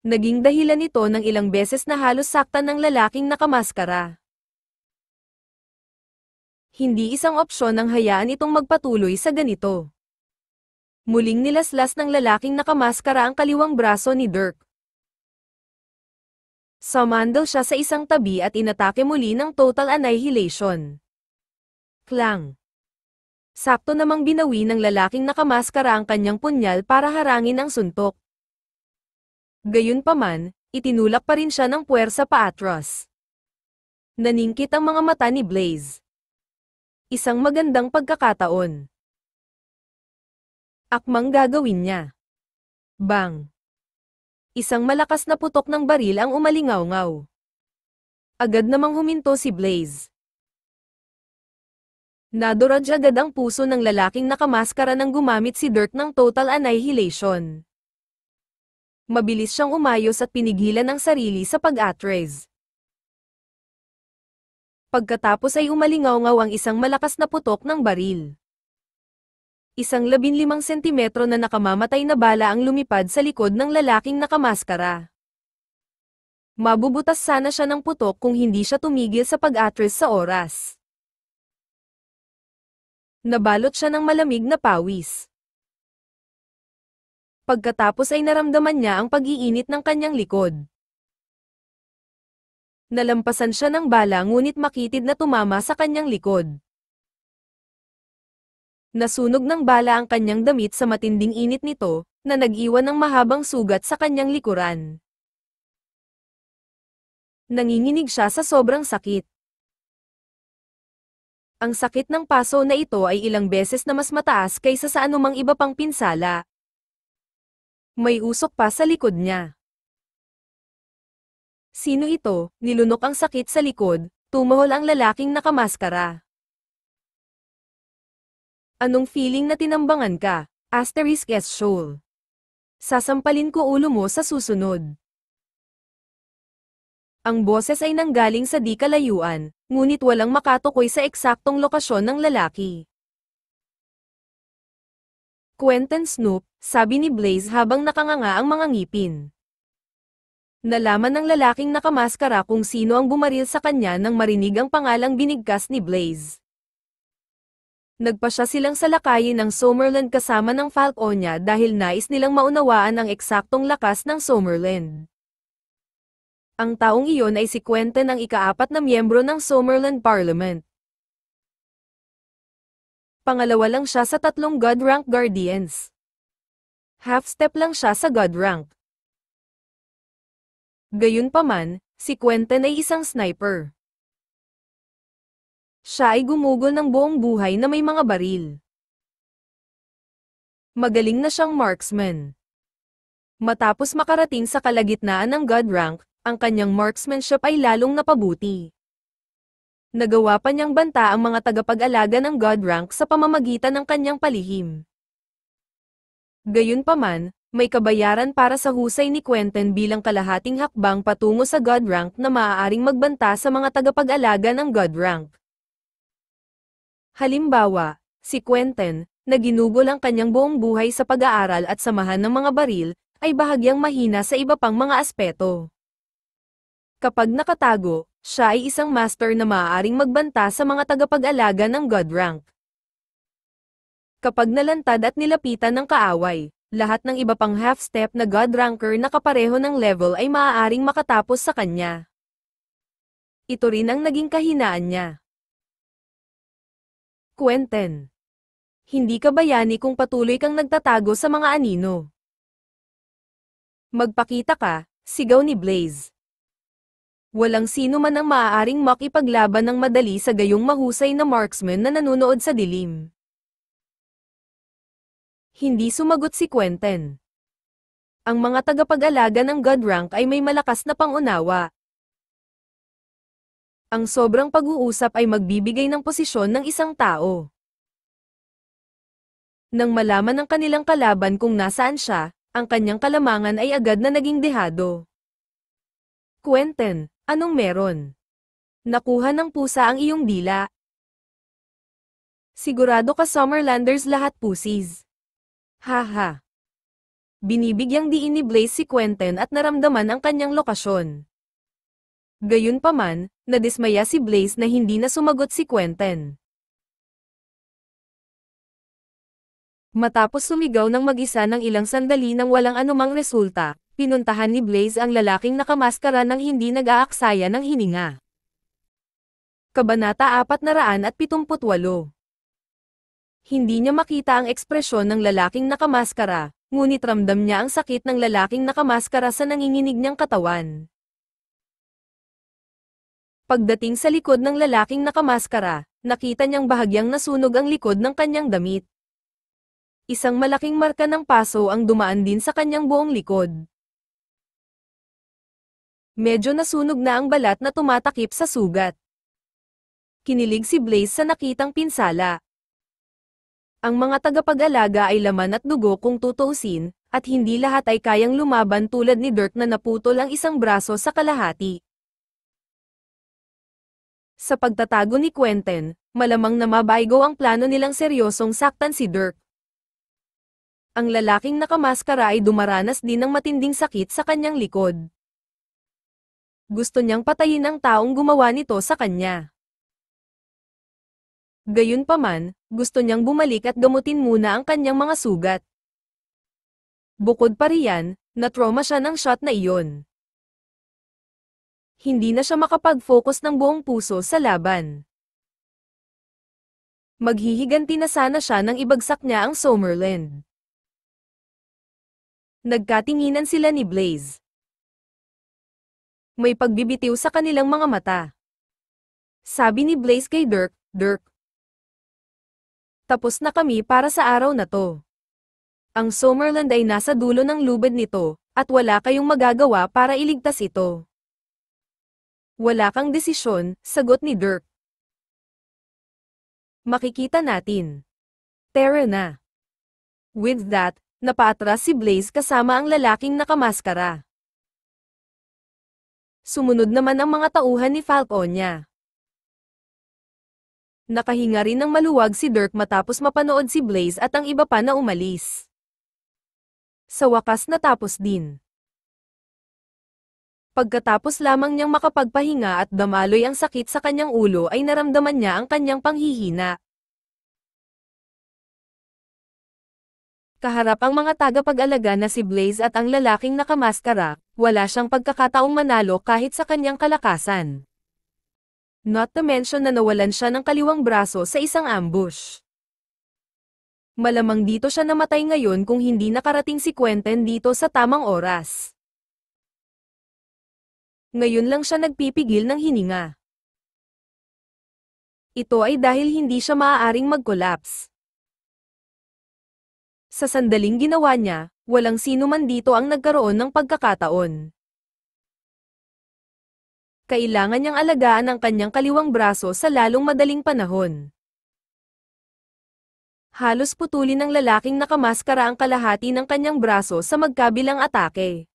Naging dahilan ito ng ilang beses na halos saktan ng lalaking nakamaskara hindi isang opsyon ang hayaan itong magpatuloy sa ganito. Muling nilaslas ng lalaking nakamaskara ang kaliwang braso ni Dirk. Samandal siya sa isang tabi at inatake muli ng total annihilation. Klang. Sakto namang binawi ng lalaking nakamaskara ang kanyang punyal para harangin ang suntok. Gayunpaman, itinulak pa rin siya ng puwersa pa atros. Naningkit ang mga mata ni Blaze. Isang magandang pagkakataon. Akmang gagawin niya. Bang! Isang malakas na putok ng baril ang umalingaw-ngaw. Agad namang huminto si Blaze. Naduraj agad ang puso ng lalaking nakamaskara nang gumamit si Dirk ng total annihilation. Mabilis siyang umayos at pinigilan ang sarili sa pag atres Pagkatapos ay umalingaw-ngaw ang isang malakas na putok ng baril. Isang 15 sentimetro na nakamamatay na bala ang lumipad sa likod ng lalaking nakamaskara. Mabubutas sana siya ng putok kung hindi siya tumigil sa pag-atras sa oras. Nabalot siya ng malamig na pawis. Pagkatapos ay naramdaman niya ang pag-iinit ng kanyang likod. Nalampasan siya ng bala ngunit makitid na tumama sa kanyang likod. Nasunog ng bala ang kanyang damit sa matinding init nito, na nag-iwan ng mahabang sugat sa kanyang likuran. Nanginginig siya sa sobrang sakit. Ang sakit ng paso na ito ay ilang beses na mas mataas kaysa sa anumang iba pang pinsala. May usok pa sa likod niya. Sino ito? Nilunok ang sakit sa likod, tumahol ang lalaking nakamaskara. Anong feeling na tinambangan ka? Asterisk S. Shoal. Sasampalin ko ulo mo sa susunod. Ang boses ay nanggaling sa di kalayuan, ngunit walang makatukoy sa eksaktong lokasyon ng lalaki. Quentin Snoop, sabi ni Blaze habang nakanganga ang mga ngipin. Nalaman ng lalaking nakamaskara kung sino ang bumaril sa kanya nang marinig ang pangalang binigkas ni Blaze. Nagpa siya silang salakayin ng Somerland kasama ng Falconia dahil nais nilang maunawaan ang eksaktong lakas ng Somerland. Ang taong iyon ay si Quentin ang ikaapat na miyembro ng Somerland Parliament. Pangalawa lang siya sa tatlong God Rank Guardians. Half-step lang siya sa God Rank. Gayunpaman, si Quentin ay isang sniper. Siya ay gumugol ng buong buhay na may mga baril. Magaling na siyang marksman. Matapos makarating sa kalagitnaan ng God rank, ang kanyang marksmanship ay lalong napabuti. Nagawa pa niyang banta ang mga tagapag-alaga ng God rank sa pamamagitan ng kanyang palihim. Gayunpaman, may kabayaran para sa husay ni Quentin bilang kalahating hakbang patungo sa God Rank na maaaring magbanta sa mga tagapag-alaga ng God Rank. Halimbawa, si Quentin, na ginugol ang kanyang buong buhay sa pag-aaral at samahan ng mga baril, ay bahagyang mahina sa iba pang mga aspeto. Kapag nakatago, siya ay isang master na maaaring magbanta sa mga tagapag-alaga ng God Rank. Kapag nalantad at nilapitan ng kaaway, lahat ng iba pang half-step na God Ranker na kapareho ng level ay maaaring makatapos sa kanya. Ito rin ang naging kahinaan niya. Kwenten. Hindi ka bayani kung patuloy kang nagtatago sa mga anino. Magpakita ka, sigaw ni Blaze. Walang sino man ang maaaring makipaglaban ng madali sa gayong mahusay na marksman na nanunood sa dilim hindi sumagot si Quentin. Ang mga tagapag-alaga ng Godrank ay may malakas na pangunawa. Ang sobrang pag-uusap ay magbibigay ng posisyon ng isang tao. Nang malaman ng kanilang kalaban kung nasaan siya, ang kanyang kalamangan ay agad na naging dehado. Quentin, anong meron? Nakuha ng pusa ang iyong dila. Sigurado ka Summerlanders lahat pusis. Haha. Binibigyang diin ni Blaze si Quentin at naramdaman ang kanyang lokasyon. Gayunpaman, nadismaya si Blaze na hindi na sumagot si Quentin. Matapos sumigaw ng mag-isa ng ilang sandali nang walang anumang resulta, pinuntahan ni Blaze ang lalaking nakamaskara nang hindi nag-aaksaya ng hininga. Kabanata 478 hindi niya makita ang ekspresyon ng lalaking nakamaskara, ngunit ramdam niya ang sakit ng lalaking nakamaskara sa nanginginig niyang katawan. Pagdating sa likod ng lalaking nakamaskara, nakita niyang bahagyang nasunog ang likod ng kanyang damit. Isang malaking marka ng paso ang dumaan din sa kanyang buong likod. Medyo nasunog na ang balat na tumatakip sa sugat. Kinilig si Blaze sa nakitang pinsala. Ang mga tagapag-alaga ay laman at dugo kung tutuusin, at hindi lahat ay kayang lumaban tulad ni Dirk na naputol ang isang braso sa kalahati. Sa pagtatago ni Quentin, malamang na mabaygo ang plano nilang seryosong saktan si Dirk. Ang lalaking nakamaskara ay dumaranas din ng matinding sakit sa kanyang likod. Gusto niyang patayin ang taong gumawa nito sa kanya. Gayunpaman, gusto niyang bumalik at gamutin muna ang kanyang mga sugat. Bukod pa riyan, natroma siya ng shot na iyon. Hindi na siya makapag-focus ng buong puso sa laban. Maghihiganti na sana siya nang ibagsak niya ang Summerland. Nagkatinginan sila ni Blaze. May pagbibitiw sa kanilang mga mata. Sabi ni Blaze kay Dirk, Dirk, tapos na kami para sa araw na to. Ang Somerland ay nasa dulo ng lubid nito, at wala kayong magagawa para iligtas ito. Wala kang desisyon, sagot ni Dirk. Makikita natin. Tara na. With that, napaatras si Blaze kasama ang lalaking nakamaskara. Sumunod naman ang mga tauhan ni Falconia. Nakahinga rin ng maluwag si Dirk matapos mapanood si Blaze at ang iba pa na umalis. Sa wakas natapos din. Pagkatapos lamang niyang makapagpahinga at damaloy ang sakit sa kanyang ulo ay naramdaman niya ang kanyang panghihina. Kaharap ang mga tagapag-alaga na si Blaze at ang lalaking nakamaskara, wala siyang pagkakataong manalo kahit sa kanyang kalakasan. Not to mention na nawalan siya ng kaliwang braso sa isang ambush. Malamang dito siya namatay ngayon kung hindi nakarating si Quentin dito sa tamang oras. Ngayon lang siya nagpipigil ng hininga. Ito ay dahil hindi siya maaaring mag-collapse. Sa sandaling ginawa niya, walang sino man dito ang nagkaroon ng pagkakataon kailangan niyang alagaan ang kanyang kaliwang braso sa lalong madaling panahon. Halos putulin ng lalaking nakamaskara ang kalahati ng kanyang braso sa magkabilang atake.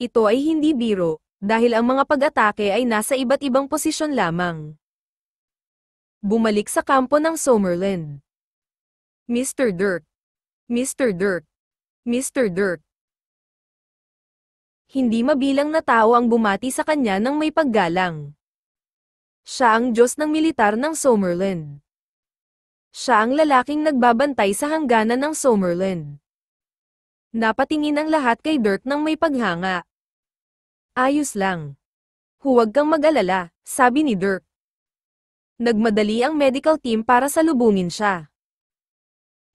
Ito ay hindi biro, dahil ang mga pag-atake ay nasa iba't ibang posisyon lamang. Bumalik sa kampo ng Somerland. Mr. Dirk. Mr. Dirk. Mr. Dirk hindi mabilang na tao ang bumati sa kanya ng may paggalang. Siya ang Diyos ng militar ng Somerland. Siya ang lalaking nagbabantay sa hangganan ng Somerland. Napatingin ang lahat kay Dirk ng may paghanga. Ayos lang. Huwag kang mag-alala, sabi ni Dirk. Nagmadali ang medical team para salubungin siya.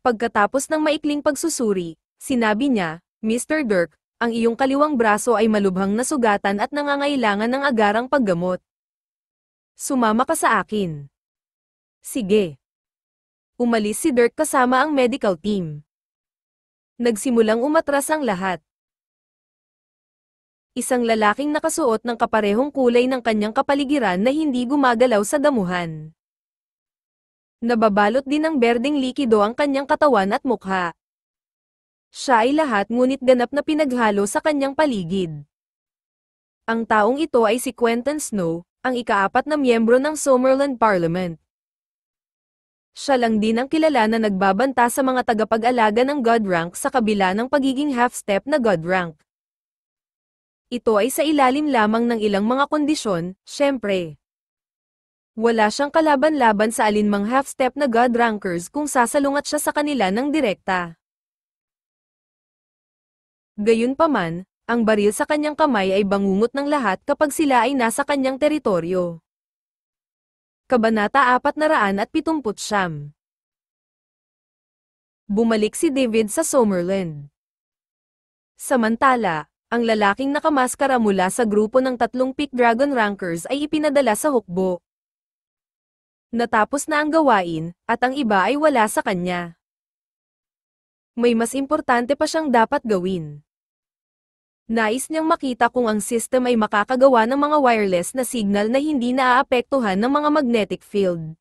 Pagkatapos ng maikling pagsusuri, sinabi niya, Mr. Dirk, ang iyong kaliwang braso ay malubhang nasugatan at nangangailangan ng agarang paggamot. Sumama ka sa akin. Sige. Umalis si Dirk kasama ang medical team. Nagsimulang umatras ang lahat. Isang lalaking nakasuot ng kaparehong kulay ng kanyang kapaligiran na hindi gumagalaw sa damuhan. Nababalot din ng berdeng likido ang kanyang katawan at mukha. Siya ay lahat ngunit ganap na pinaghalo sa kanyang paligid. Ang taong ito ay si Quentin Snow, ang ikaapat na miyembro ng Somerland Parliament. Siya lang din ang kilala na nagbabanta sa mga tagapag-alaga ng Godrank sa kabila ng pagiging half-step na Godrank. Ito ay sa ilalim lamang ng ilang mga kondisyon, syempre. Wala siyang kalaban-laban sa alinmang half-step na Godrankers kung sasalungat siya sa kanila ng direkta. Gayunpaman, ang baril sa kanyang kamay ay bangungot ng lahat kapag sila ay nasa kanyang teritoryo. Kabanata 479 Bumalik si David sa Summerland. Samantala, ang lalaking nakamaskara mula sa grupo ng tatlong Peak Dragon Rankers ay ipinadala sa hukbo. Natapos na ang gawain, at ang iba ay wala sa kanya. May mas importante pa siyang dapat gawin. Nais niyang makita kung ang system ay makakagawa ng mga wireless na signal na hindi naaapektuhan ng mga magnetic field.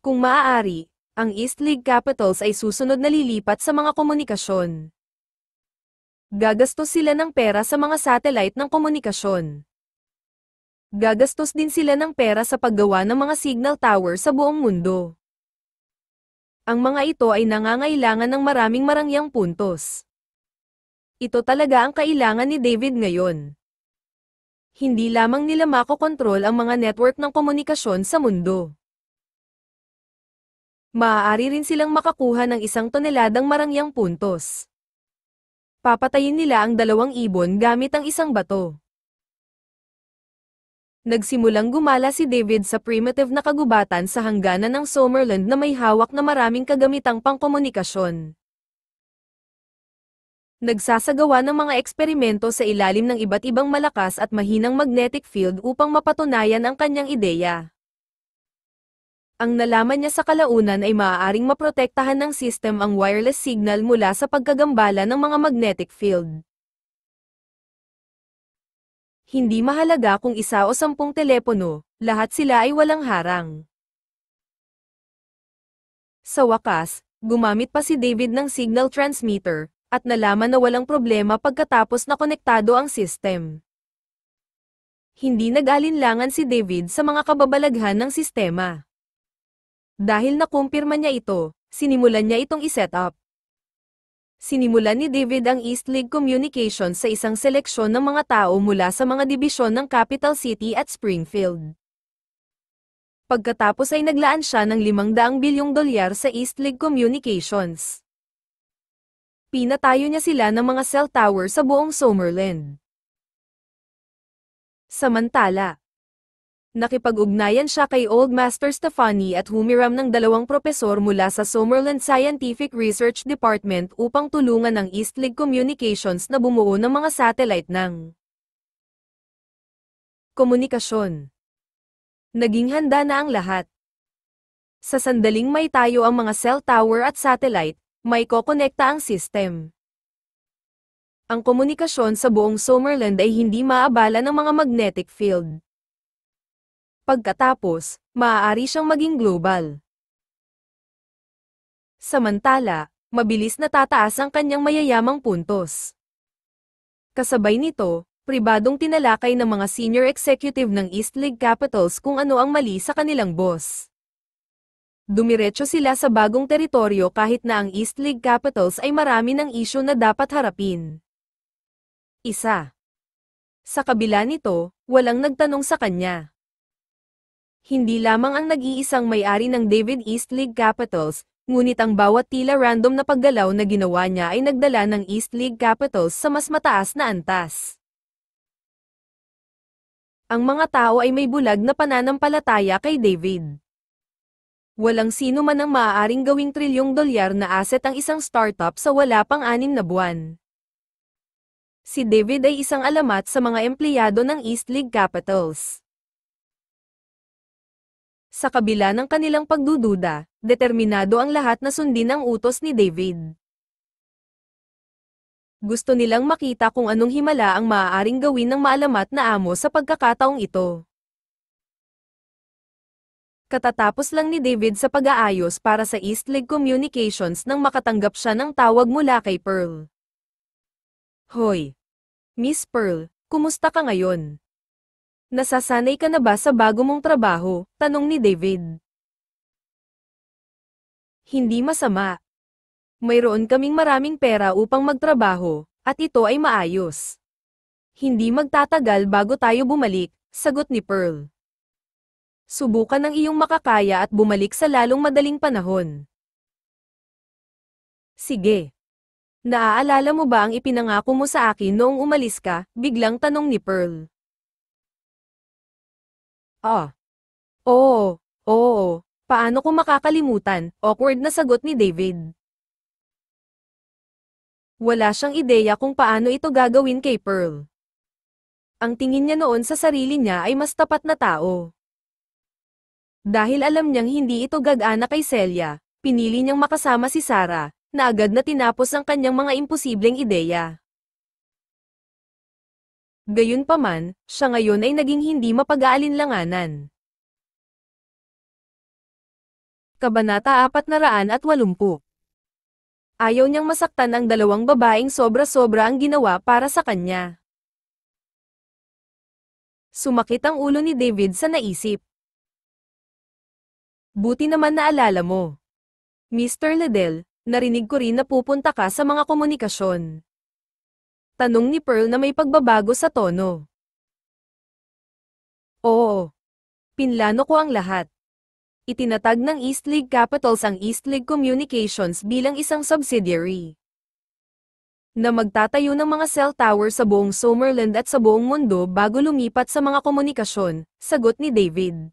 Kung maaari, ang East League Capitals ay susunod na lilipat sa mga komunikasyon. Gagastos sila ng pera sa mga satellite ng komunikasyon. Gagastos din sila ng pera sa paggawa ng mga signal tower sa buong mundo. Ang mga ito ay nangangailangan ng maraming marangyang puntos. Ito talaga ang kailangan ni David ngayon. Hindi lamang nila makokontrol ang mga network ng komunikasyon sa mundo. Maaari rin silang makakuha ng isang toneladang marangyang puntos. Papatayin nila ang dalawang ibon gamit ang isang bato. Nagsimulang gumala si David sa primitive na kagubatan sa hangganan ng Somerland na may hawak na maraming kagamitang pangkomunikasyon. Nagsasagawa ng mga eksperimento sa ilalim ng iba't ibang malakas at mahinang magnetic field upang mapatunayan ang kanyang ideya. Ang nalaman niya sa kalaunan ay maaaring maprotektahan ng system ang wireless signal mula sa pagkagambala ng mga magnetic field hindi mahalaga kung isa o sampung telepono, lahat sila ay walang harang. Sa wakas, gumamit pa si David ng signal transmitter, at nalaman na walang problema pagkatapos na konektado ang system. Hindi nag-alinlangan si David sa mga kababalaghan ng sistema. Dahil nakumpirma niya ito, sinimulan niya itong iset up. Sinimulan ni David ang East League Communication sa isang seleksyon ng mga tao mula sa mga dibisyon ng Capital City at Springfield. Pagkatapos ay naglaan siya ng 500 bilyong dolyar sa East League Communications. Pinatayo niya sila ng mga cell tower sa buong Summerland. Samantala, Nakipag-ugnayan siya kay Old Master Stefani at humiram ng dalawang propesor mula sa Summerland Scientific Research Department upang tulungan ang East League Communications na bumuo ng mga satellite ng komunikasyon. Naging handa na ang lahat. Sa sandaling may tayo ang mga cell tower at satellite, may kokonekta ang system. Ang komunikasyon sa buong Summerland ay hindi maabala ng mga magnetic field. Pagkatapos, maaari siyang maging global. Samantala, mabilis na tataas ang kanyang mayayamang puntos. Kasabay nito, pribadong tinalakay ng mga senior executive ng East League Capitals kung ano ang mali sa kanilang boss. Dumiretso sila sa bagong teritoryo kahit na ang East League Capitals ay marami ng isyo na dapat harapin. Isa. Sa kabila nito, walang nagtanong sa kanya hindi lamang ang nag-iisang may-ari ng David East League Capitals, ngunit ang bawat tila random na paggalaw na ginawa niya ay nagdala ng East League Capitals sa mas mataas na antas. Ang mga tao ay may bulag na pananampalataya kay David. Walang sino man ang maaaring gawing trilyong dolyar na asset ang isang startup sa wala pang anim na buwan. Si David ay isang alamat sa mga empleyado ng East League Capitals. Sa kabila ng kanilang pagdududa, determinado ang lahat na sundin ang utos ni David. Gusto nilang makita kung anong himala ang maaaring gawin ng maalamat na amo sa pagkakataong ito. Katatapos lang ni David sa pag-aayos para sa East League Communications nang makatanggap siya ng tawag mula kay Pearl. Hoy! Miss Pearl, kumusta ka ngayon? Nasasanay ka na ba sa bago mong trabaho? Tanong ni David. Hindi masama. Mayroon kaming maraming pera upang magtrabaho, at ito ay maayos. Hindi magtatagal bago tayo bumalik, sagot ni Pearl. Subukan ng iyong makakaya at bumalik sa lalong madaling panahon. Sige. Naaalala mo ba ang ipinangako mo sa akin noong umalis ka? Biglang tanong ni Pearl. Ah. Oo, oh. paano ko makakalimutan, awkward na sagot ni David. Wala siyang ideya kung paano ito gagawin kay Pearl. Ang tingin niya noon sa sarili niya ay mas tapat na tao. Dahil alam niyang hindi ito gagana kay Celia, pinili niyang makasama si Sarah, na agad na tinapos ang kanyang mga imposibleng ideya. Gayunpaman, siya ngayon ay naging hindi mapag-aalinlanganan. Kabanata 480 Ayaw niyang masaktan ang dalawang babaeng sobra-sobra ang ginawa para sa kanya. Sumakit ang ulo ni David sa naisip. Buti naman naalala mo. Mr. Liddell, narinig ko rin na pupunta ka sa mga komunikasyon. Tanong ni Pearl na may pagbabago sa tono. Oo. Pinlano ko ang lahat. Itinatag ng East League Capitals ang East League Communications bilang isang subsidiary na magtatayo ng mga cell tower sa buong Somerland at sa buong mundo bago lumipat sa mga komunikasyon, sagot ni David.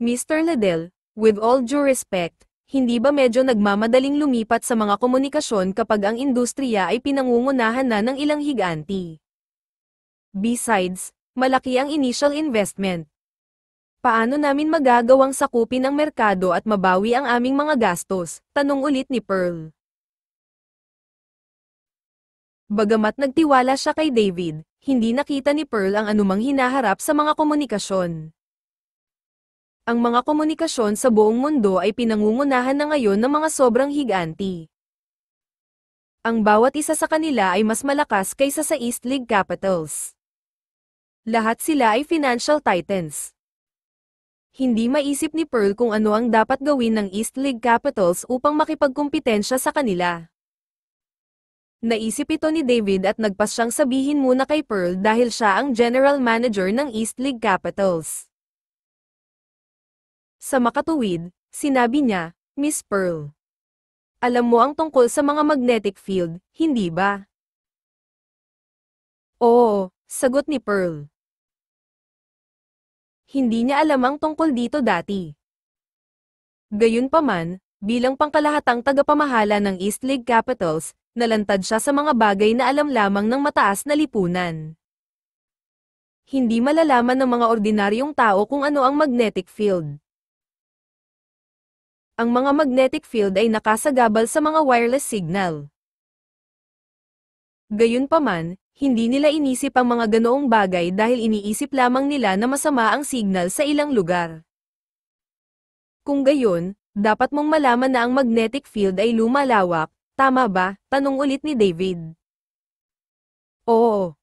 Mr. Liddell, with all due respect, hindi ba medyo nagmamadaling lumipat sa mga komunikasyon kapag ang industriya ay pinangungunahan na ng ilang higanti? Besides, malaki ang initial investment. Paano namin magagawang sakupin ang merkado at mabawi ang aming mga gastos? Tanong ulit ni Pearl. Bagamat nagtiwala siya kay David, hindi nakita ni Pearl ang anumang hinaharap sa mga komunikasyon. Ang mga komunikasyon sa buong mundo ay pinangungunahan na ngayon ng mga sobrang higanti. Ang bawat isa sa kanila ay mas malakas kaysa sa East League Capitals. Lahat sila ay financial titans. Hindi maisip ni Pearl kung ano ang dapat gawin ng East League Capitals upang makipagkumpetensya sa kanila. Naisip ito ni David at nagpas siyang sabihin muna kay Pearl dahil siya ang general manager ng East League Capitals. Sa makatuwid, sinabi niya, Miss Pearl. Alam mo ang tungkol sa mga magnetic field, hindi ba? Oo, sagot ni Pearl. Hindi niya alam ang tungkol dito dati. Gayunpaman, bilang pangkalahatang tagapamahala ng East League Capitals, nalantad siya sa mga bagay na alam lamang ng mataas na lipunan. Hindi malalaman ng mga ordinaryong tao kung ano ang magnetic field ang mga magnetic field ay nakasagabal sa mga wireless signal. Gayunpaman, hindi nila inisip ang mga ganoong bagay dahil iniisip lamang nila na masama ang signal sa ilang lugar. Kung gayon, dapat mong malaman na ang magnetic field ay lumalawak, tama ba? Tanong ulit ni David. Oo.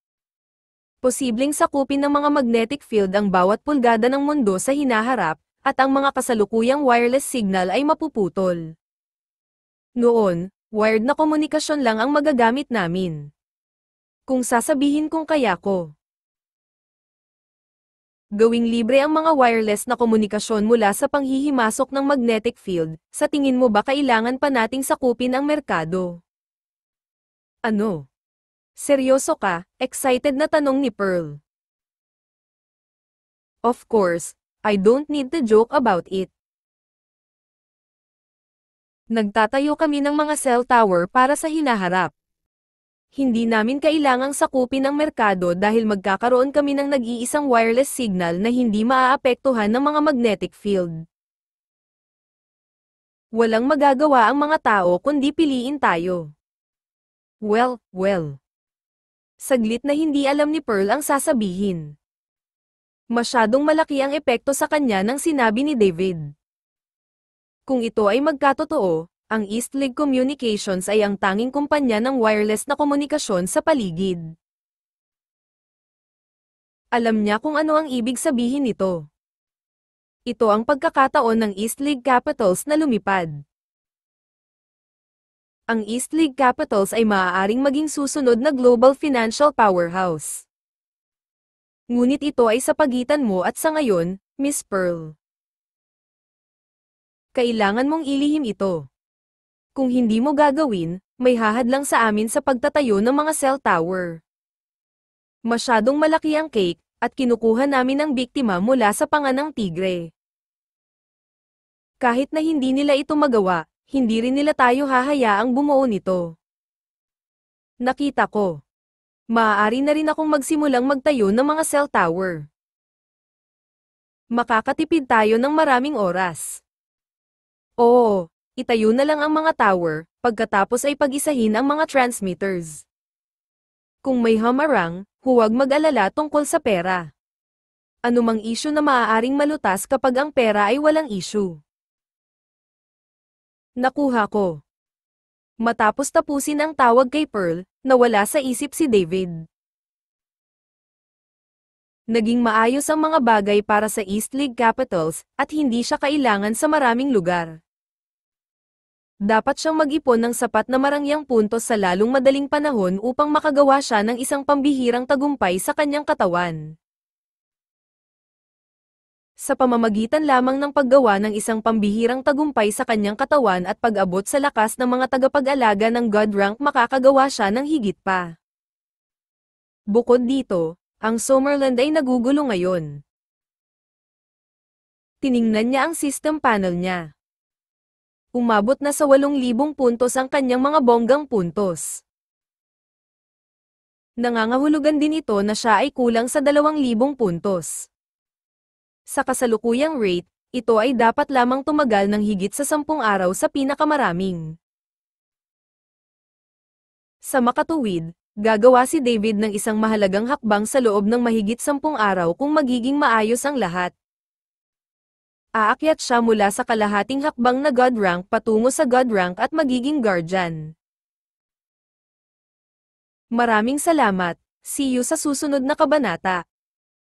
Posibleng sakupin ng mga magnetic field ang bawat pulgada ng mundo sa hinaharap, at ang mga kasalukuyang wireless signal ay mapuputol. Noon, wired na komunikasyon lang ang magagamit namin. Kung sasabihin kong kaya ko. Gawing libre ang mga wireless na komunikasyon mula sa panghihimasok ng magnetic field, sa tingin mo ba kailangan pa nating sakupin ang merkado? Ano? Seryoso ka, excited na tanong ni Pearl. Of course, I don't need to joke about it. Nagtatayo kami ng mga cell tower para sa hinaharap. Hindi namin kailangang sakupin ang merkado dahil magkakaroon kami ng nag-iisang wireless signal na hindi maaapektuhan ng mga magnetic field. Walang magagawa ang mga tao kundi piliin tayo. Well, well. Saglit na hindi alam ni Pearl ang sasabihin. Masyadong malaki ang epekto sa kanya ng sinabi ni David. Kung ito ay magkatotoo, ang East League Communications ay ang tanging kumpanya ng wireless na komunikasyon sa paligid. Alam niya kung ano ang ibig sabihin nito. Ito ang pagkakataon ng East League Capitals na lumipad. Ang East League Capitals ay maaaring maging susunod na global financial powerhouse ngunit ito ay sa pagitan mo at sa ngayon, Miss Pearl. Kailangan mong ilihim ito. Kung hindi mo gagawin, may hahadlang sa amin sa pagtatayo ng mga cell tower. Masyadong malaki ang cake, at kinukuha namin ang biktima mula sa panga ng tigre. Kahit na hindi nila ito magawa, hindi rin nila tayo hahayaang bumuo nito. Nakita ko. Maaari na rin akong magsimulang magtayo ng mga cell tower. Makakatipid tayo ng maraming oras. Oo, itayo na lang ang mga tower, pagkatapos ay pag-isahin ang mga transmitters. Kung may hamarang, huwag mag-alala tungkol sa pera. Anumang isyu na maaaring malutas kapag ang pera ay walang issue. Nakuha ko. Matapos tapusin ang tawag kay Pearl, nawala sa isip si David. Naging maayos ang mga bagay para sa East League Capitals at hindi siya kailangan sa maraming lugar. Dapat siyang mag-ipon ng sapat na marangyang puntos sa lalong madaling panahon upang makagawa siya ng isang pambihirang tagumpay sa kanyang katawan sa pamamagitan lamang ng paggawa ng isang pambihirang tagumpay sa kanyang katawan at pag-abot sa lakas ng mga tagapag-alaga ng God rank makakagawa siya ng higit pa. Bukod dito, ang Somerland ay nagugulo ngayon. Tiningnan niya ang system panel niya. Umabot na sa 8,000 puntos ang kanyang mga bonggang puntos. Nangangahulugan din ito na siya ay kulang sa 2,000 puntos. Sa kasalukuyang rate, ito ay dapat lamang tumagal ng higit sa 10 araw sa pinakamaraming. Sa makatuwid, gagawa si David ng isang mahalagang hakbang sa loob ng mahigit 10 araw kung magiging maayos ang lahat. Aakyat siya mula sa kalahating hakbang na God rank patungo sa God rank at magiging guardian. Maraming salamat. See you sa susunod na kabanata.